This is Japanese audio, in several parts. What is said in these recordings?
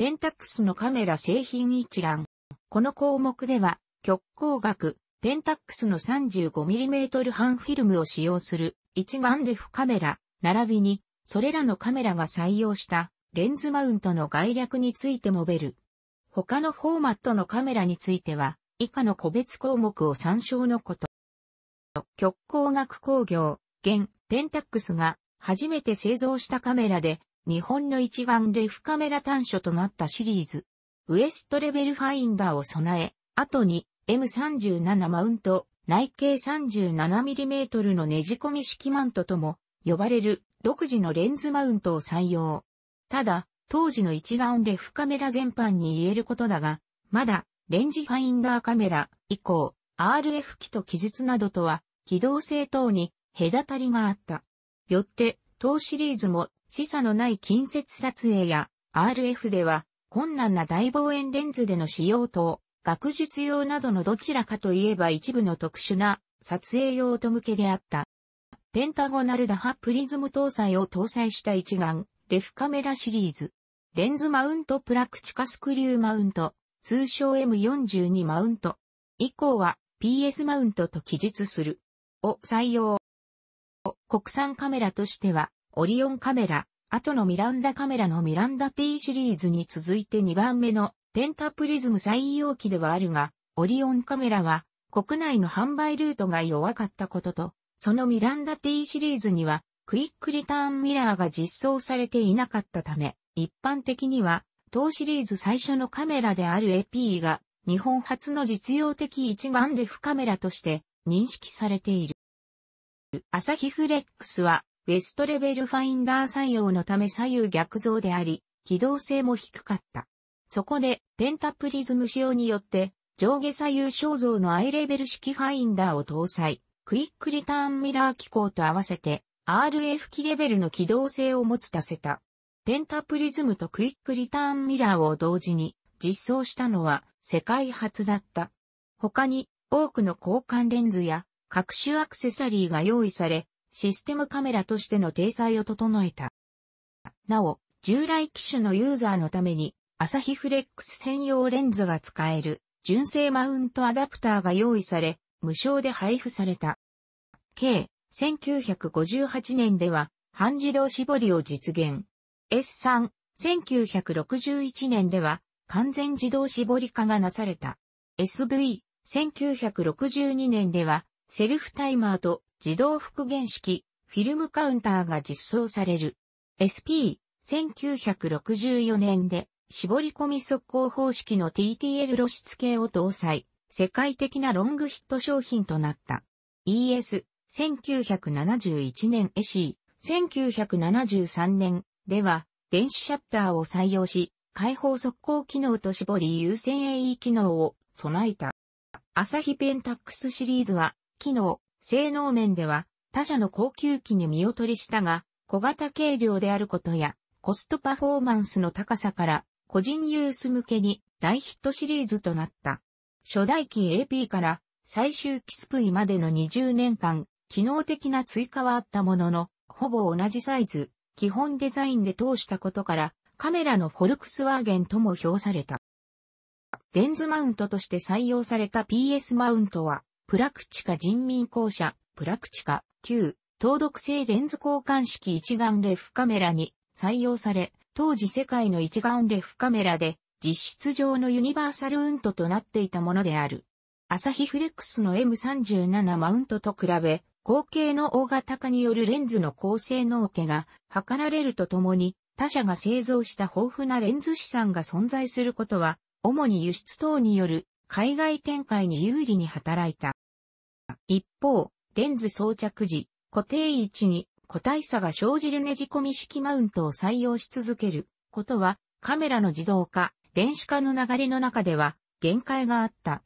ペンタックスのカメラ製品一覧。この項目では、極光学、ペンタックスの 35mm 半フィルムを使用する一眼レフカメラ、並びに、それらのカメラが採用したレンズマウントの概略について述べる。他のフォーマットのカメラについては、以下の個別項目を参照のこと。極光学工業、現、ペンタックスが初めて製造したカメラで、日本の一眼レフカメラ端所となったシリーズ。ウエストレベルファインダーを備え、後に M37 マウント、内径 37mm のねじ込み式マントとも呼ばれる独自のレンズマウントを採用。ただ、当時の一眼レフカメラ全般に言えることだが、まだレンジファインダーカメラ以降、RF 機と記述などとは機動性等に隔たりがあった。よって、当シリーズも示唆のない近接撮影や RF では困難な大望遠レンズでの使用等、学術用などのどちらかといえば一部の特殊な撮影用と向けであった。ペンタゴナルダハプリズム搭載を搭載した一眼、レフカメラシリーズ。レンズマウントプラクチカスクリューマウント、通称 M42 マウント。以降は PS マウントと記述する。を採用。国産カメラとしてはオリオンカメラ、後のミランダカメラのミランダ T シリーズに続いて2番目のペンタプリズム採用機ではあるが、オリオンカメラは国内の販売ルートが弱かったことと、そのミランダ T シリーズにはクイックリターンミラーが実装されていなかったため、一般的には当シリーズ最初のカメラである AP が日本初の実用的一眼レフカメラとして認識されている。アサヒフレックスはウェストレベルファインダー採用のため左右逆像であり、機動性も低かった。そこで、ペンタプリズム仕様によって、上下左右肖像のアイレベル式ファインダーを搭載、クイックリターンミラー機構と合わせて、RF 機レベルの機動性を持ち出せた。ペンタプリズムとクイックリターンミラーを同時に実装したのは世界初だった。他に多くの交換レンズや各種アクセサリーが用意され、システムカメラとしての体裁を整えた。なお、従来機種のユーザーのために、アサヒフレックス専用レンズが使える純正マウントアダプターが用意され、無償で配布された。計1958年では半自動絞りを実現。S3、1961年では完全自動絞り化がなされた。SV、1962年ではセルフタイマーと自動復元式、フィルムカウンターが実装される。SP、1964年で、絞り込み速攻方式の TTL 露出系を搭載、世界的なロングヒット商品となった。ES、1971年 s c 1973年では、電子シャッターを採用し、開放速攻機能と絞り優先 AE 機能を備えた。アサヒペンタックスシリーズは、機能、性能面では他社の高級機に見劣りしたが、小型軽量であることや、コストパフォーマンスの高さから、個人ユース向けに大ヒットシリーズとなった。初代機 AP から最終機スプイまでの20年間、機能的な追加はあったものの、ほぼ同じサイズ、基本デザインで通したことから、カメラのフォルクスワーゲンとも評された。レンズマウントとして採用された PS マウントは、プラクチカ人民公社、プラクチカ、旧、等読性レンズ交換式一眼レフカメラに採用され、当時世界の一眼レフカメラで実質上のユニバーサルウントとなっていたものである。アサヒフレックスの M37 マウントと比べ、後継の大型化によるレンズの高性能化が図られるとともに、他社が製造した豊富なレンズ資産が存在することは、主に輸出等による海外展開に有利に働いた。一方、レンズ装着時、固定位置に個体差が生じるねじ込み式マウントを採用し続けることは、カメラの自動化、電子化の流れの中では限界があった。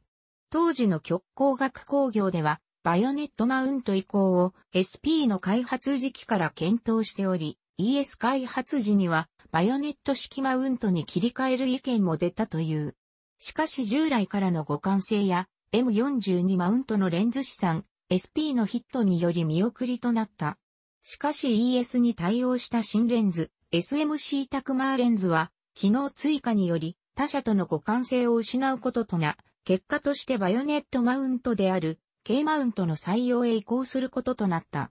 当時の極光学工業では、バイオネットマウント移行を SP の開発時期から検討しており、ES 開発時にはバイオネット式マウントに切り替える意見も出たという。しかし従来からの互換性や M42 マウントのレンズ資産 SP のヒットにより見送りとなった。しかし ES に対応した新レンズ SMC タクマーレンズは機能追加により他社との互換性を失うこととな、結果としてバヨネットマウントである K マウントの採用へ移行することとなった。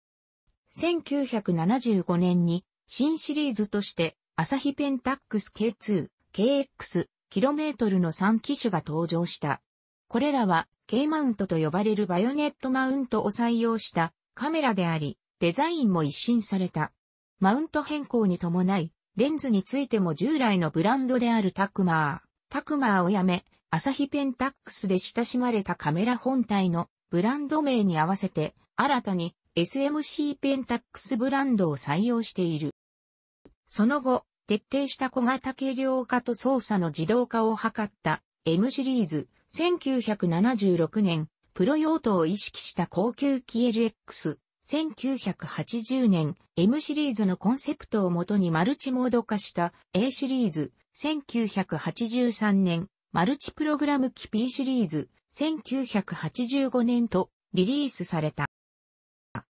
1975年に新シリーズとしてアサヒペンタックス K2、KX、キロメートルの3機種が登場した。これらは K マウントと呼ばれるバヨネットマウントを採用したカメラであり、デザインも一新された。マウント変更に伴い、レンズについても従来のブランドであるタクマー、タクマーをやめ、アサヒペンタックスで親しまれたカメラ本体のブランド名に合わせて、新たに SMC ペンタックスブランドを採用している。その後、徹底した小型軽量化と操作の自動化を図った M シリーズ、1976年、プロ用途を意識した高級機 l x 1980年、M シリーズのコンセプトをもとにマルチモード化した A シリーズ。1983年、マルチプログラム機 P シリーズ。1985年とリリースされた。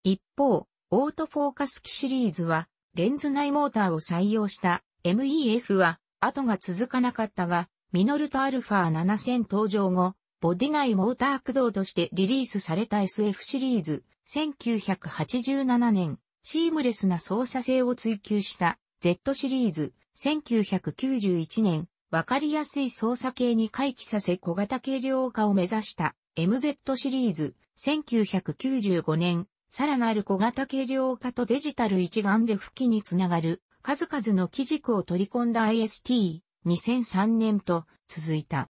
一方、オートフォーカス機シリーズは、レンズ内モーターを採用した MEF は、後が続かなかったが、ミノルトアルファ7000登場後、ボディ内モーター駆動としてリリースされた SF シリーズ、1987年、シームレスな操作性を追求した Z シリーズ、1991年、わかりやすい操作系に回帰させ小型軽量化を目指した MZ シリーズ、1995年、さらなる小型軽量化とデジタル一眼レフ機につながる数々の基軸を取り込んだ IST、2003年と続いた。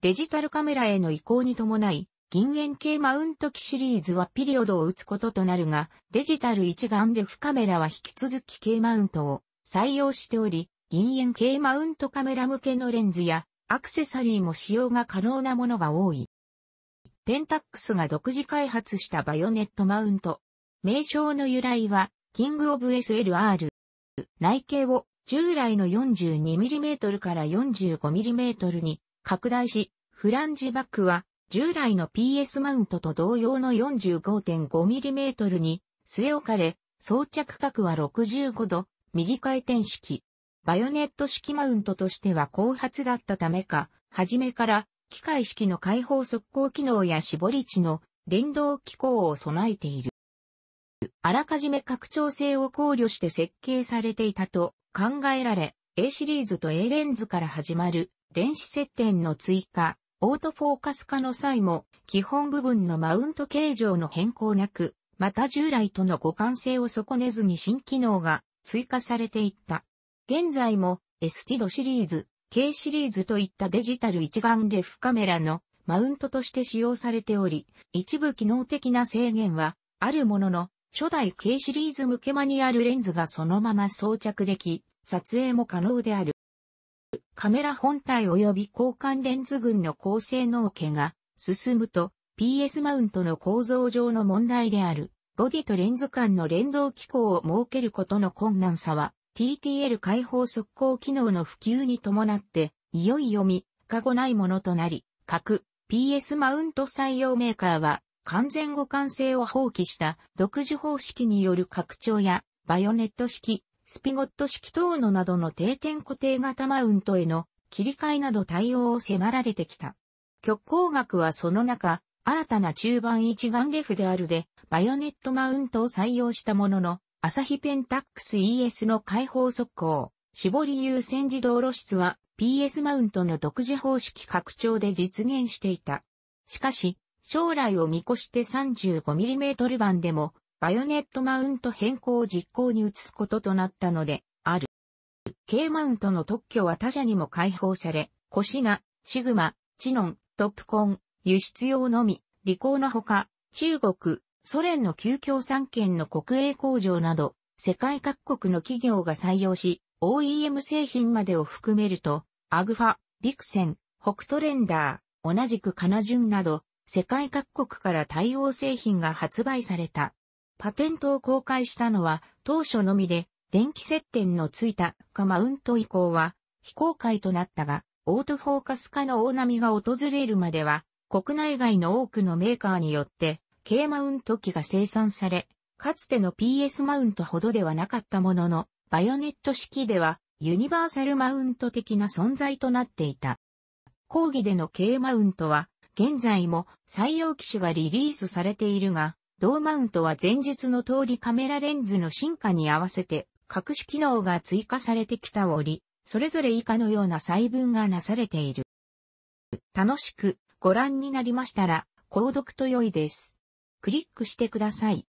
デジタルカメラへの移行に伴い、銀円系マウント機シリーズはピリオドを打つこととなるが、デジタル一眼レフカメラは引き続き系マウントを採用しており、銀円系マウントカメラ向けのレンズやアクセサリーも使用が可能なものが多い。ペンタックスが独自開発したバヨネットマウント。名称の由来は、キングオブ SLR。内径を従来の 42mm から 45mm に拡大し、フランジバックは従来の PS マウントと同様の 45.5mm に据え置かれ、装着角は65度、右回転式。バヨネット式マウントとしては後発だったためか、初めから機械式の開放速攻機能や絞り値の連動機構を備えている。あらかじめ拡張性を考慮して設計されていたと考えられ、A シリーズと A レンズから始まる電子接点の追加、オートフォーカス化の際も基本部分のマウント形状の変更なく、また従来との互換性を損ねずに新機能が追加されていった。現在も S t ドシリーズ、K シリーズといったデジタル一眼レフカメラのマウントとして使用されており、一部機能的な制限はあるものの、初代 K シリーズ向けマニュアルレンズがそのまま装着でき、撮影も可能である。カメラ本体及び交換レンズ群の高性能化が進むと PS マウントの構造上の問題であるボディとレンズ間の連動機構を設けることの困難さは TTL 開放速攻機能の普及に伴っていよいよ見かごないものとなり各 PS マウント採用メーカーは完全互換性を放棄した独自方式による拡張やバヨネット式、スピゴット式等のなどの定点固定型マウントへの切り替えなど対応を迫られてきた。極光学はその中、新たな中盤一眼レフであるで、バヨネットマウントを採用したものの、アサヒペンタックス ES の開放速攻、絞り優先自動露出は PS マウントの独自方式拡張で実現していた。しかし、将来を見越して 35mm 版でも、バヨネットマウント変更を実行に移すこととなったので、ある。K マウントの特許は他社にも開放され、コシナ、シグマ、チノン、トップコン、輸出用のみ、利口のほか、中国、ソ連の旧共産圏の国営工場など、世界各国の企業が採用し、OEM 製品までを含めると、アグファ、ビクセン、北トレンダー、同じくカナジュンなど、世界各国から対応製品が発売された。パテントを公開したのは当初のみで、電気接点のついたカマウント以降は非公開となったが、オートフォーカス化の大波が訪れるまでは、国内外の多くのメーカーによって、K マウント機が生産され、かつての PS マウントほどではなかったものの、バイオネット式ではユニバーサルマウント的な存在となっていた。講義での K マウントは現在も採用機種がリリースされているが、同マウントは前述の通りカメラレンズの進化に合わせて各種機能が追加されてきた折、それぞれ以下のような細分がなされている。楽しくご覧になりましたら、購読と良いです。クリックしてください。